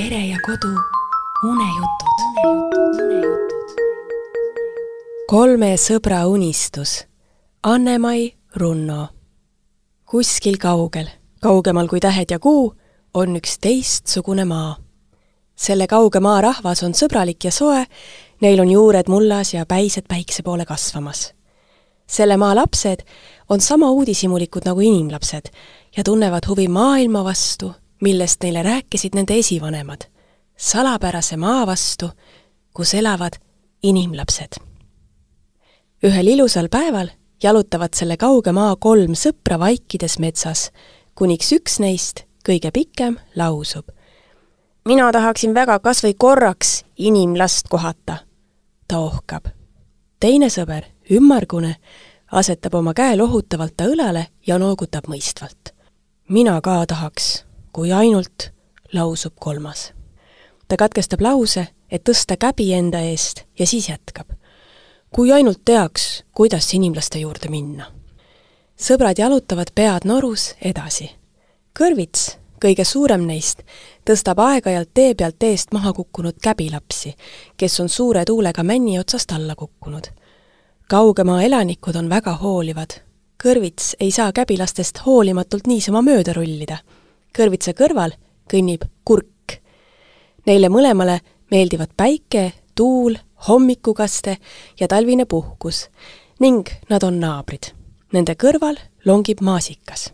pere ja kodu unejutud. kolme sõbra unistus. Anne-Mai Runno. kuskil kaugel, kaugemal kui tähed ja kuu, on üks teistsugune maa. selle kauge maa rahvas on sõbralik ja soe, neil on juured mullas ja päised päikse poole kasvamas. selle maa lapsed on sama uudishimulikud nagu inimlapsed ja tunnevad huvi maailma vastu millest neile rääkisid nende esivanemad, salapärase maa vastu, kus elavad inimlapsed. ühel ilusal päeval jalutavad selle kauge maa kolm sõpra vaikides metsas, kuniks üks neist, kõige pikem, lausub. mina tahaksin väga kas või korraks inimlast kohata. ta ohkab. teine sõber, ümmargune, asetab oma käe lohutavalt ta õlale ja noogutab mõistvalt. mina ka tahaks kui ainult lausub kolmas. ta katkestab lause, et tõsta käbi enda eest ja siis jätkab. kui ainult teaks, kuidas inimlaste juurde minna. sõbrad jalutavad pead norus edasi. kõrvits, kõige suurem neist, tõstab aeg-ajalt tee pealt eest maha kukkunud käbilapsi, kes on suure tuulega männi otsast alla kukkunud. kaugemaa elanikud on väga hoolivad kõrvits ei saa käbilastest hoolimatult niisama mööda rullida kõrvitsa kõrval kõnnib kurk. Neile mõlemale meeldivad päike, tuul, hommikukaste ja talvine puhkus ning nad on naabrid. Nende kõrval longib maasikas.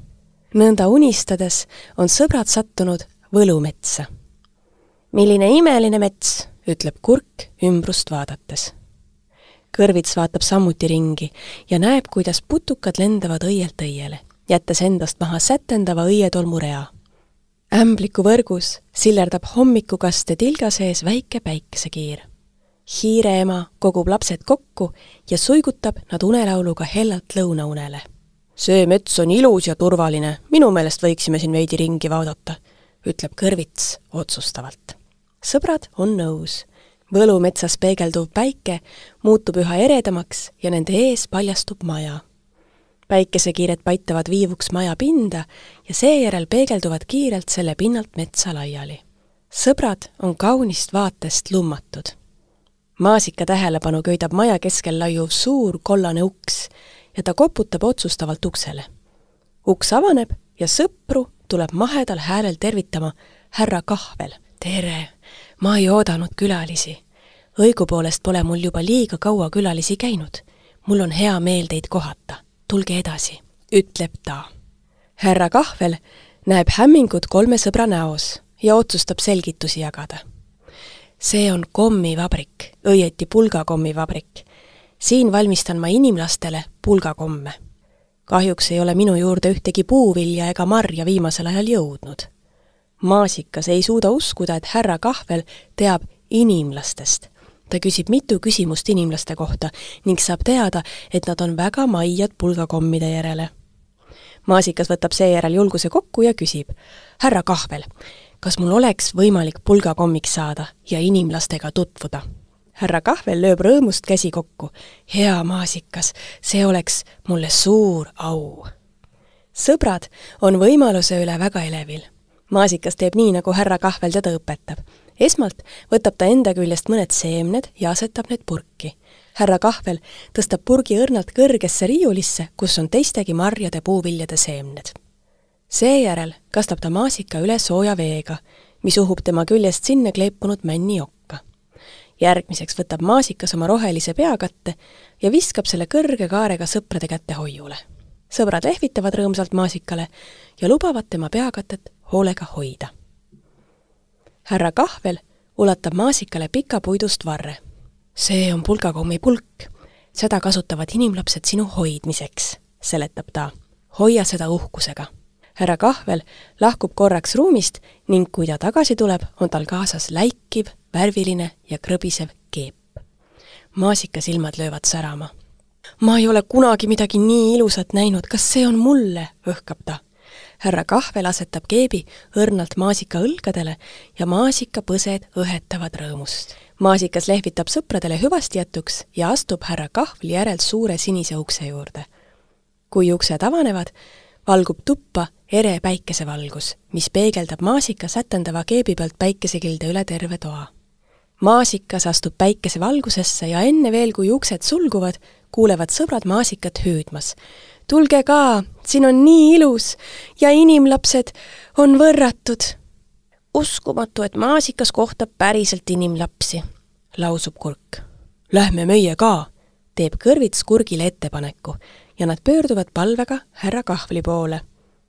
nõnda unistades on sõbrad sattunud võlumetsa. milline imeline mets, ütleb kurk ümbrust vaadates kõrvits vaatab samuti ringi ja näeb, kuidas putukad lendavad õielt õiele, jättes endast maha sätendava õietolmurea ämblikuvõrgus sillerdab hommikukaste tilga sees väike päikesekiir. hiire ema kogub lapsed kokku ja suigutab nad unelauluga hellalt lõunaunele. see mets on ilus ja turvaline, minu meelest võiksime siin veidi ringi vaadata, ütleb Kõrvits otsustavalt. sõbrad on nõus. võlumetsas peegelduv päike muutub üha eredamaks ja nende ees paljastub maja päikesekiired paitavad viivuks maja pinda ja seejärel peegelduvad kiirelt selle pinnalt metsa laiali. sõbrad on kaunist vaatest lummatud. maasika tähelepanu köidab maja keskel laiuv suur kollane uks ja ta koputab otsustavalt uksele. uks avaneb ja sõpru tuleb mahedal häälel tervitama härra Kahvel. tere, ma ei oodanud külalisi. õigupoolest pole mul juba liiga kaua külalisi käinud. mul on hea meel teid kohata tulge edasi, ütleb ta. härra Kahvel näeb hämmingut kolme sõbra näos ja otsustab selgitusi jagada. see on kommivabrik, õieti pulgakommivabrik. siin valmistan ma inimlastele pulgakomme. kahjuks ei ole minu juurde ühtegi puuvilja ega marja viimasel ajal jõudnud. maasikas ei suuda uskuda, et härra Kahvel teab inimlastest ta küsib mitu küsimust inimlaste kohta ning saab teada, et nad on väga maiad pulgakommide järele. maasikas võtab seejärel julguse kokku ja küsib, härra Kahvel, kas mul oleks võimalik pulgakommiks saada ja inimlastega tutvuda? härra Kahvel lööb rõõmust käsi kokku. hea maasikas, see oleks mulle suur au. sõbrad on võimaluse üle väga elevil. maasikas teeb nii, nagu härra Kahvel teda õpetab esmalt võtab ta enda küljest mõned seemned ja asetab need purki. härra Kahvel tõstab purgi õrnalt kõrgesse riiulisse, kus on teistegi marjade puuviljade seemned. seejärel kastab ta maasika üle sooja veega, mis uhub tema küljest sinna kleepunud männi okka. järgmiseks võtab maasikas oma rohelise peakatte ja viskab selle kõrge kaarega sõprade kätte hoiule. sõbrad lehvitavad rõõmsalt maasikale ja lubavad tema peakatet hoolega hoida härra Kahvel ulatab maasikale pika puidust varre. see on pulgakommi pulk. seda kasutavad inimlapsed sinu hoidmiseks, seletab ta. hoia seda uhkusega. härra Kahvel lahkub korraks ruumist ning kui ta tagasi tuleb, on tal kaasas läikiv, värviline ja krõbisev keep. maasikasilmad löövad särama ma ei ole kunagi midagi nii ilusat näinud, kas see on mulle, õhkab ta härra Kahvel asetab keebi õrnalt maasika õlgadele ja maasikapõsed õhetavad rõõmust. maasikas lehvitab sõpradele hüvasti jätuks ja astub härra Kahvli järel suure sinise ukse juurde. kui uksed avanevad, valgub tuppa ere päikesevalgus, mis peegeldab maasika sätendava keebi pealt päikesekilde üle terve toa maasikas astub päikesevalgusesse ja enne veel, kui uksed sulguvad, kuulevad sõbrad maasikat hüüdmas tulge ka, siin on nii ilus ja inimlapsed on võrratud. uskumatu, et maasikas kohtab päriselt inimlapsi, lausub kurk. Lähme meie ka, teeb kõrvits kurgile ettepaneku ja nad pöörduvad palvega härra Kahvli poole.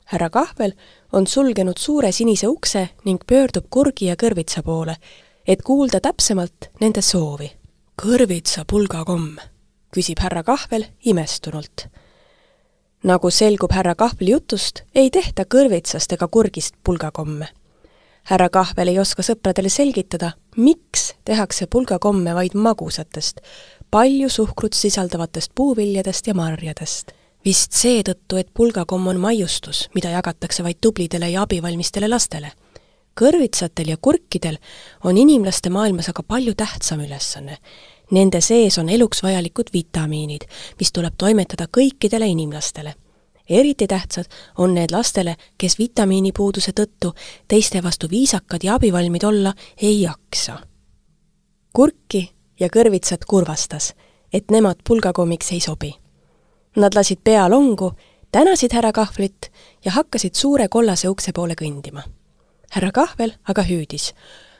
härra Kahvel on sulgenud suure sinise ukse ning pöördub kurgi ja kõrvitsa poole, et kuulda täpsemalt nende soovi. kõrvitsa pulgakomm, küsib härra Kahvel imestunult nagu selgub härra Kahvli jutust, ei tehta kõrvitsast ega kurgist pulgakomme. härra Kahvel ei oska sõpradele selgitada, miks tehakse pulgakomme vaid magusatest, palju suhkrut sisaldavatest puuviljadest ja marjadest. vist seetõttu, et pulgakomm on maiustus, mida jagatakse vaid tublidele ja abivalmistele lastele. kõrvitsatel ja kurkidel on inimlaste maailmas aga palju tähtsam ülesanne Nende sees on eluks vajalikud vitamiinid, mis tuleb toimetada kõikidele inimlastele. eriti tähtsad on need lastele, kes vitamiinipuuduse tõttu teiste vastu viisakad ja abivalmid olla ei jaksa. kurki ja kõrvitsat kurvastas, et nemad pulgakommiks ei sobi. Nad lasid pea longu, tänasid härra Kahvlit ja hakkasid suure kollase ukse poole kõndima. härra Kahvel aga hüüdis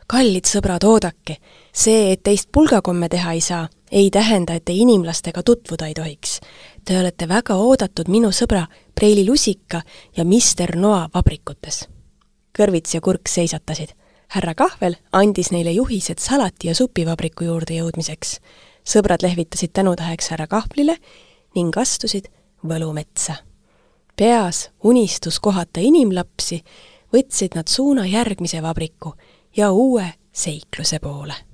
kallid sõbrad, oodake, see, et teist pulgakomme teha ei saa, ei tähenda, et te inimlastega tutvuda ei tohiks. Te olete väga oodatud minu sõbra Preili Lusika ja Mister Noa vabrikutes. kõrvits ja kurk seisatasid. härra Kahvel andis neile juhised salati ja supivabriku juurde jõudmiseks. sõbrad lehvitasid tänutäheks härra Kahvlile ning astusid võlumetsa. peas unistus kohata inimlapsi, võtsid nad suuna järgmise vabriku ja uue seikluse poole